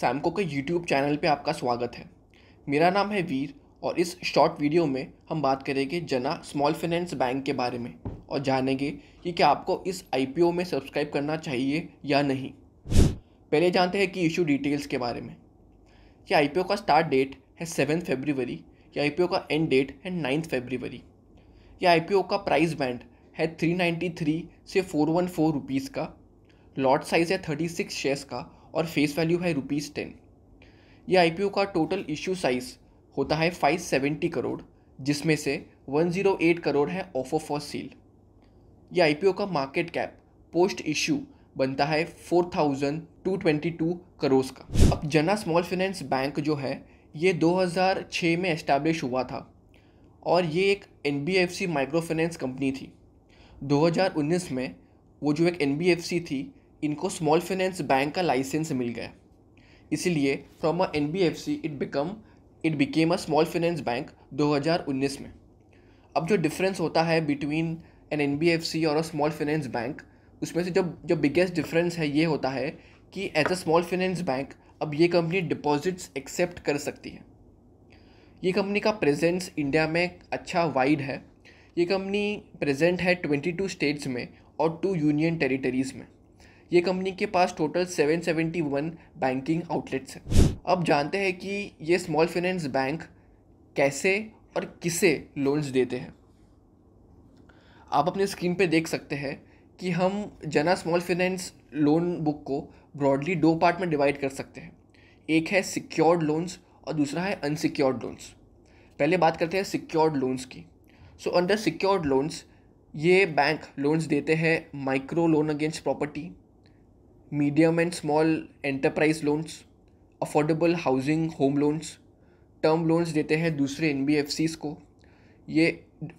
Samco के YouTube channel पे आपका स्वागत है मेरा नाम है वीर और इस शॉर्ट वीडियो में हम बात करेंगे जना स्मॉल फाइनेंस बैंक के बारे में और जानेंगे कि क्या आपको इस आईपीओ में सब्सक्राइब करना चाहिए या नहीं पहले जानते हैं कि इशू डिटेल्स के बारे में ये आई का स्टार्ट डेट है सेवन फेबरवरी या आई का एंड डेट है नाइन्थ फेबरवरी ये आई का प्राइस बैंड है थ्री नाइन्टी थ्री से फोर वन फोर रुपीज़ का लॉट साइज़ है थर्टी सिक्स शेयर्स का और फेस वैल्यू है रुपीज़ टेन ये आई का टोटल इशू साइज़ होता है फाइव सेवेंटी करोड़ जिसमें से वन जीरो एट करोड़ है ऑफर फॉर सील ये आई का मार्केट कैप पोस्ट इश्यू बनता है four thousand two twenty two crore का अब जना स्मॉल फाइनेंस बैंक जो है ये 2006 में इस्टेब्लिश हुआ था और ये एक एन माइक्रो फाइनेंस कंपनी थी 2019 में वो जो एक एन थी इनको स्मॉल फाइनेंस बैंक का लाइसेंस मिल गया इसीलिए from a N B F C it become it became a small finance bank 2019 में अब जो डिफरेंस होता है between N N B F C और अ स्मॉल फाइनेंस बैंक उसमें से जब जो बिगेस्ट डिफरेंस है ये होता है कि as a small finance bank अब ये कंपनी डिपॉजिट्स एक्सेप्ट कर सकती है ये कंपनी का प्रेजेंस इंडिया में अच्छा वाइड है ये कंपनी प्रेजेंट है ट्वेंटी टू स्टेट्स में और टू यूनियन टेरिटरीज़ में ये कंपनी के पास टोटल 771 बैंकिंग आउटलेट्स हैं अब जानते हैं कि ये स्मॉल फाइनेंस बैंक कैसे और किसे लोन्स देते हैं आप अपने स्क्रीन पे देख सकते हैं कि हम Jana small finance loan book को ब्रॉडली दो पार्ट में डिवाइड कर सकते हैं एक है सिक्योर्ड लोन्स और दूसरा है अनसिक्योर्ड लोन्स पहले बात करते हैं सिक्योर्ड लोन्स की सो अंडर सिक्योर्ड लोन्स ये बैंक लोन्स देते हैं micro loan against property medium and small enterprise loans affordable housing home loans term loans देते हैं दूसरे एन को ये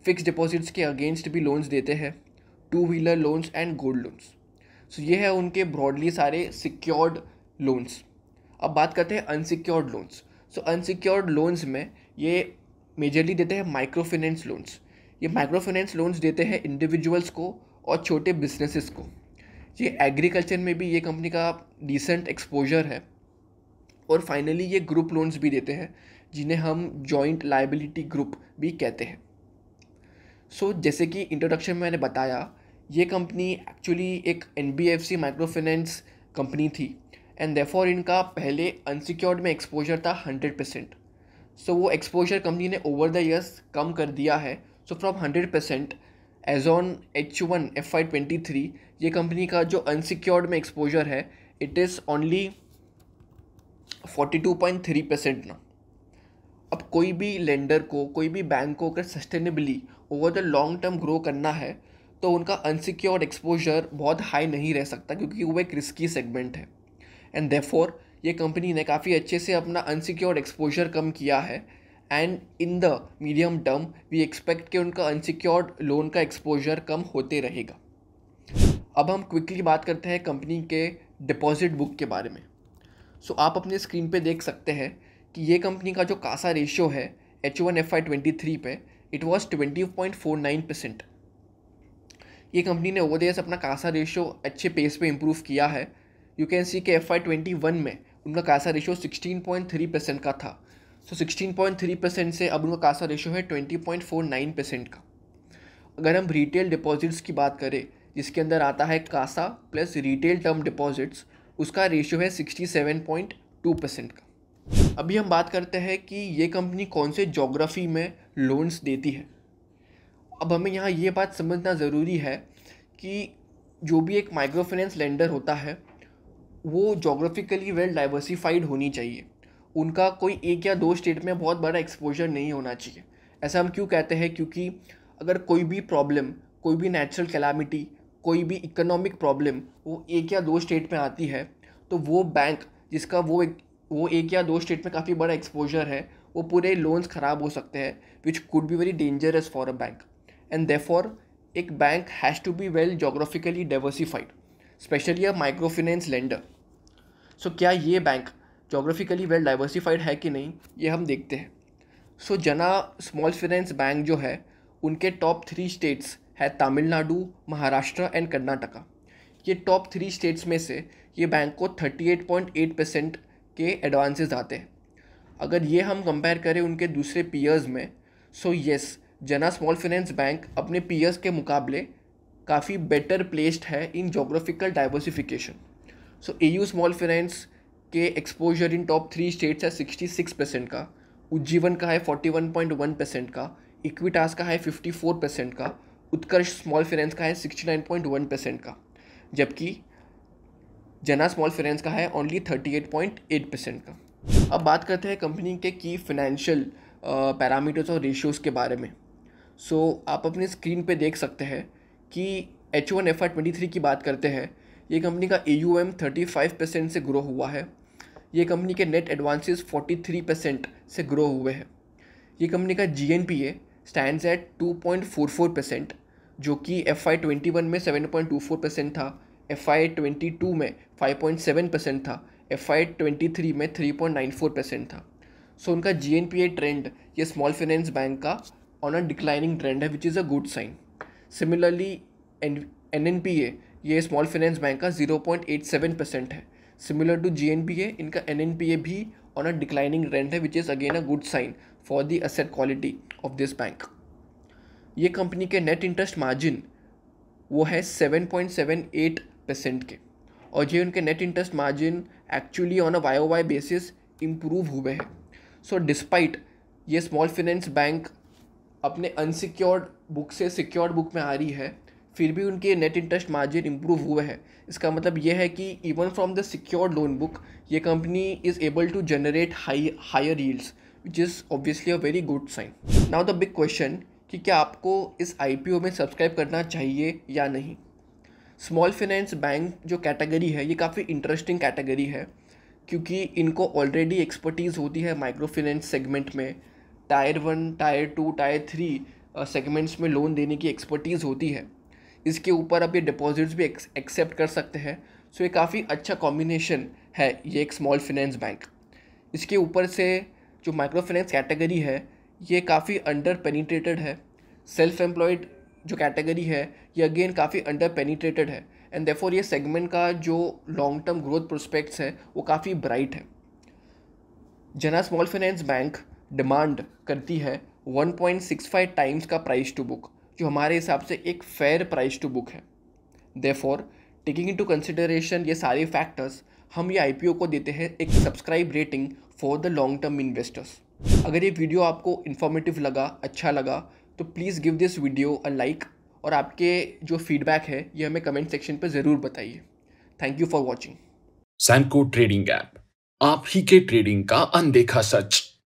फिक्स डिपॉजिट्स के अगेंस्ट भी लोन्स देते हैं two wheeler loans and gold loans so ये है उनके ब्रॉडली सारे सिक्योर्ड लोन्स अब बात करते हैं unsecured loans so unsecured loans में ये मेजरली देते हैं माइक्रो फिनेंस लोन्स ये माइक्रो फिनेंस लोन्स देते हैं इंडिविजुअल्स को और छोटे बिजनेसिस को ये एग्रीकल्चर में भी ये कंपनी का डिसेंट एक्सपोजर है और फाइनली ये ग्रुप लोन्स भी देते हैं जिन्हें हम जॉइंट लाइबिलिटी ग्रुप भी कहते हैं सो so, जैसे कि इंट्रोडक्शन में मैंने बताया ये कंपनी एक्चुअली एक N B F C micro finance company थी एंड देफॉर इनका पहले अनसिक्योर्ड में एक्सपोजर था हंड्रेड परसेंट सो वो एक्सपोजर कंपनी ने ओवर द ईयर्स कम कर दिया है so from hundred percent as on H one F Y twenty three ये कंपनी का जो अनसिक्योर्ड में एक्सपोजर है it is only forty two point three percent ना अब कोई भी लेंडर को कोई भी बैंक को अगर sustainably over the long term grow करना है तो उनका अनसिक्योर्ड एक्सपोजर बहुत हाई नहीं रह सकता क्योंकि वो एक रिस्की सेगमेंट है एंड देफोर ये कंपनी ने काफ़ी अच्छे से अपना अनसिक्योर्ड एक्सपोजर कम किया है and in the medium term we expect कि उनका अनसिक्योर्ड लोन का एक्सपोजर कम होते रहेगा अब हम क्विकली बात करते हैं कंपनी के डिपॉजिट बुक के बारे में सो so, आप अपने स्क्रीन पे देख सकते हैं कि ये कंपनी का जो कासा रेशियो है H one F Y twenty three पे it was twenty point four nine percent ये कंपनी ने ओवर अपना कासा रेशियो अच्छे पेस पे इम्प्रूव किया है यू कैन सी के एफ आई ट्वेंटी वन में उनका CASA ratio sixteen point three percent का था so sixteen point three percent से अब उनका कासा रेशो है twenty point four nine percent का अगर हम रिटेल डिपॉजिट्स की बात करें जिसके अंदर आता है CASA plus retail term deposits उसका रेशियो है sixty seven point two percent का अभी हम बात करते हैं कि ये कंपनी कौन से जोग्राफ़ी में लोन्स देती है अब हमें यहाँ ये बात समझना ज़रूरी है कि जो भी एक माइक्रो फाइनेंस लेंडर होता है वो जोग्राफिकली वेल डाइवर्सिफाइड होनी चाहिए उनका कोई एक या दो स्टेट में बहुत बड़ा एक्सपोजर नहीं होना चाहिए ऐसा हम क्यों कहते हैं क्योंकि अगर कोई भी प्रॉब्लम कोई भी नेचुरल कैलामिटी कोई भी इकोनॉमिक प्रॉब्लम वो एक या दो स्टेट में आती है तो वो बैंक जिसका वो एक वो एक या दो स्टेट में काफ़ी बड़ा एक्सपोजर है वो पूरे लोन्स ख़राब हो सकते हैं which could be very dangerous for a bank and therefore एक bank has to be well geographically diversified specially a micro finance lender so क्या ये बैंक जोग्राफिकली वेल डाइवर्सिफाइड है कि नहीं ये हम देखते हैं so so, Jana small finance bank जो है उनके टॉप थ्री स्टेट्स है तमिलनाडु महाराष्ट्र एंड कर्नाटका ये टॉप थ्री स्टेट्स में से ये बैंक को 38.8 परसेंट के एडवांसेस आते हैं अगर ये हम कंपेयर करें उनके दूसरे पीयर्स में so yes Jana small finance bank अपने पीयर्स के मुकाबले काफ़ी बेटर प्लेस्ड है in geographical diversification so A U small finance के exposure in top three states है सिक्सटी सिक्स परसेंट का उज्जीवन का है forty one point one percent का इक्विटास का है फिफ्टी फोर परसेंट का उत्कर्ष स्मॉल फाइनेंस का है sixty nine point one percent का जबकि जना स्मॉल फाइनेंस का है only thirty eight point eight percent का अब बात करते हैं कंपनी के की फिनेंशियल पैरामीटर्स और रेशियोज़ के बारे में सो so, आप अपने स्क्रीन पे देख सकते हैं कि H one F R twenty three की बात करते हैं ये कंपनी का A U M thirty five percent से ग्रो हुआ है ये कंपनी के नेट एडवांसेस 43 परसेंट से ग्रो हुए हैं ये कंपनी का G N P A stand at two point four four percent जो कि एफ आई ट्वेंटी वन में seven point two four percent था एफ आई ट्वेंटी टू में फाइव पॉइंट सेवन परसेंट था एफ आई ट्वेंटी थ्री में three point nine four percent था so so, उनका G N P A trend ये small finance bank का on a declining trend है which is a good sign similarly N N P A ये small finance bank का zero point eight seven percent है similar to G इनका N भी on a declining trend है which is again a good sign for the asset quality of this bank ये company के net interest margin वो है seven point seven eight percent के और ये उनके net interest margin actually on a Y Y basis improve हुए हैं सो डिस्पाइट ये स्मॉल फिनेंस बैंक अपने अनसिक्योर्ड बुक से सिक्योर्ड बुक में आ रही है फिर भी उनके नेट इंटरेस्ट मार्जिन इम्प्रूव हुए हैं इसका मतलब यह है कि even from the secured loan book ये company is able to generate high higher yields which is obviously a very good sign now the big question कि क्या आपको इस आई में सब्सक्राइब करना चाहिए या नहीं स्मॉल फाइनेंस बैंक जो कैटेगरी है ये काफ़ी इंटरेस्टिंग कैटेगरी है क्योंकि इनको ऑलरेडी एक्सपर्टीज़ होती है माइक्रो फिनेंस सेगमेंट में tier one tier two tier three segments में लोन देने की एक्सपर्टीज़ होती है इसके ऊपर आप ये डिपॉजिट्स भी एक्सेप्ट कर सकते हैं सो ये काफ़ी अच्छा कॉम्बिनेशन है ये एक स्मॉल फिनेंस बैंक इसके ऊपर से जो माइक्रो फिनेंस कैटेगरी है ये काफ़ी अंडर पेनीट्रेटेड है सेल्फ एम्प्लॉयड जो कैटेगरी है ये अगेन काफ़ी अंडर पेनीट्रेटेड है एंड देफोर ये सेगमेंट का जो लॉन्ग टर्म ग्रोथ प्रोस्पेक्ट्स है वो काफ़ी ब्राइट है जना स्मॉल फिनेंस बैंक डिमांड करती है 1.65 टाइम्स का प्राइस टू बुक जो हमारे हिसाब से एक फेयर प्राइस टू बुक है therefore taking into consideration ये सारे फैक्टर्स हम ये आई को देते हैं एक subscribe rating for the long term investors अगर ये वीडियो आपको इन्फॉर्मेटिव लगा अच्छा लगा तो please give this video a like और आपके जो फीडबैक है ये हमें कमेंट सेक्शन पर ज़रूर बताइए thank you for watching Samco trading app आप ही के ट्रेडिंग का अनदेखा सच